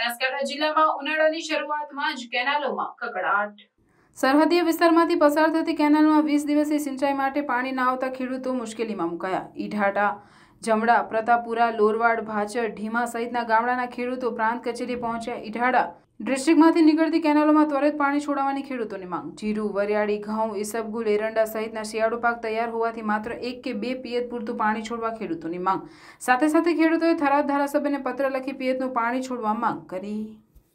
બનાસકાંઠા જિલ્લામાં ઉનાળાની શરૂઆતમાં જ કેનાલોમાં કકડાટ સરહદીય વિસ્તારમાંથી પસાર થતી કેનાલમાં વીસ દિવસથી સિંચાઈ માટે પાણી ના આવતા ખેડૂતો મુશ્કેલીમાં મુકાયા ઈઢાટા જમડા પ્રતાપુરા લોરવાડ ભાચર ઢીમા સહિતના ગામડાના ખેડૂતો પ્રાંત કચેરી પહોંચ્યા ઈઢાડા ડિસ્ટ્રિક્ટમાંથી નીકળતી કેનાલોમાં ત્વરિત પાણી છોડાવવાની ખેડૂતોની માંગ જીરું વરિયાળી ઘઉં ઈસબગુલ એરંડા સહિતના શિયાળુ પાક તૈયાર હોવાથી માત્ર એક કે બે પિયત પૂરતું પાણી છોડવા ખેડૂતોની માંગ સાથે સાથે ખેડૂતોએ થરાદ ધારાસભ્યને પત્ર લખી પિયતનું પાણી છોડવા માંગ કરી